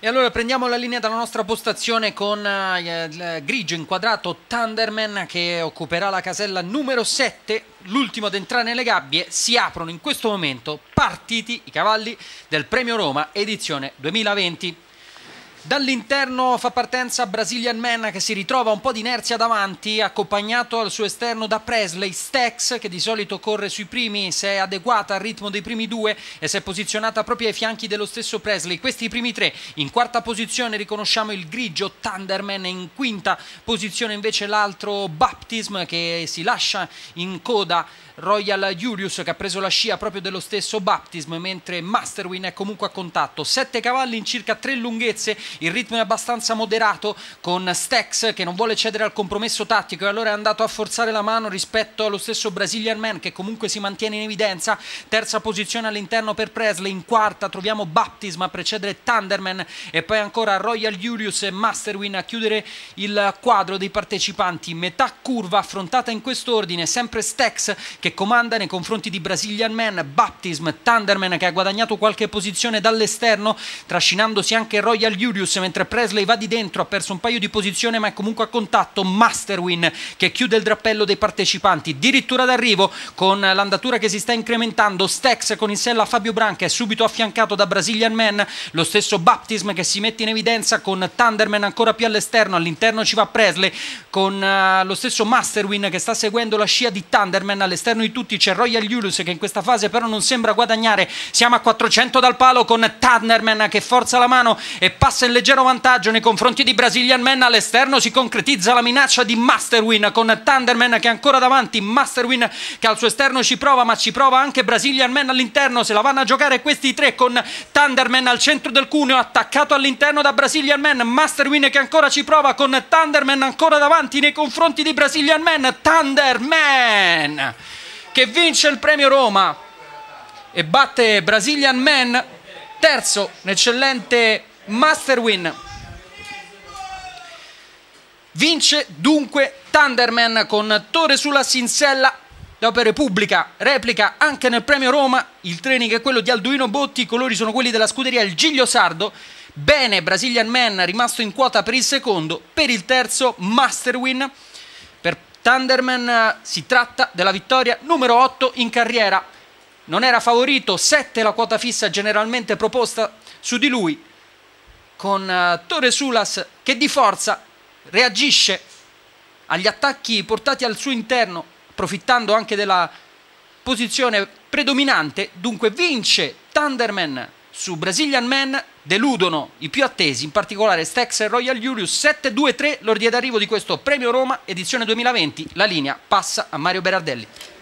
E allora prendiamo la linea dalla nostra postazione con eh, il grigio inquadrato Thunderman che occuperà la casella numero 7, l'ultimo ad entrare nelle gabbie. Si aprono in questo momento partiti i cavalli del Premio Roma edizione 2020. Dall'interno fa partenza Brazilian Man che si ritrova un po' di inerzia davanti, accompagnato al suo esterno da Presley Stex che di solito corre sui primi, se è adeguata al ritmo dei primi due e si è posizionata proprio ai fianchi dello stesso Presley. Questi primi tre. In quarta posizione riconosciamo il grigio Thunderman e in quinta posizione invece l'altro Baptism che si lascia in coda Royal Julius che ha preso la scia proprio dello stesso Baptism mentre Masterwin è comunque a contatto. Sette cavalli in circa tre lunghezze il ritmo è abbastanza moderato con Stex che non vuole cedere al compromesso tattico e allora è andato a forzare la mano rispetto allo stesso Brazilian Man che comunque si mantiene in evidenza, terza posizione all'interno per Presley, in quarta troviamo Baptism a precedere Thunderman e poi ancora Royal Julius e Masterwin a chiudere il quadro dei partecipanti, metà curva affrontata in quest'ordine, sempre Stex che comanda nei confronti di Brazilian Man, Baptism, Thunderman che ha guadagnato qualche posizione dall'esterno trascinandosi anche Royal Julius Julius mentre Presley va di dentro, ha perso un paio di posizioni ma è comunque a contatto Masterwin che chiude il drappello dei partecipanti, addirittura d'arrivo con l'andatura che si sta incrementando, Stex con in sella Fabio Branca è subito affiancato da Brazilian Man, lo stesso Baptism che si mette in evidenza con Thunderman ancora più all'esterno, all'interno ci va Presley con eh, lo stesso Masterwin che sta seguendo la scia di Thunderman, all'esterno di tutti c'è Royal Julius che in questa fase però non sembra guadagnare, siamo a 400 dal palo con Thunderman che forza la mano e passa in in leggero vantaggio nei confronti di Brazilian Man all'esterno si concretizza la minaccia di Masterwin con Thunderman che è ancora davanti Masterwin che al suo esterno ci prova ma ci prova anche Brazilian Man all'interno se la vanno a giocare questi tre con Thunderman al centro del cuneo attaccato all'interno da Brazilian Man Masterwin che ancora ci prova con Thunderman ancora davanti nei confronti di Brazilian Man Thunderman che vince il premio Roma e batte Brazilian Man terzo un eccellente Master Win. Vince dunque Thunderman con Torre sulla Sinsella dopo Repubblica, replica anche nel premio Roma, il training è quello di Alduino Botti, i colori sono quelli della scuderia Il Giglio Sardo, bene Brazilian Man rimasto in quota per il secondo, per il terzo Master Win, per Thunderman eh, si tratta della vittoria numero 8 in carriera, non era favorito, 7 la quota fissa generalmente proposta su di lui, con eh, Torre Sulas che di forza reagisce agli attacchi portati al suo interno, approfittando anche della posizione predominante, dunque vince Thunderman su Brazilian Man, deludono i più attesi, in particolare Stex e Royal Julius 7-2-3, l'ordine d'arrivo di questo Premio Roma, edizione 2020, la linea passa a Mario Berardelli.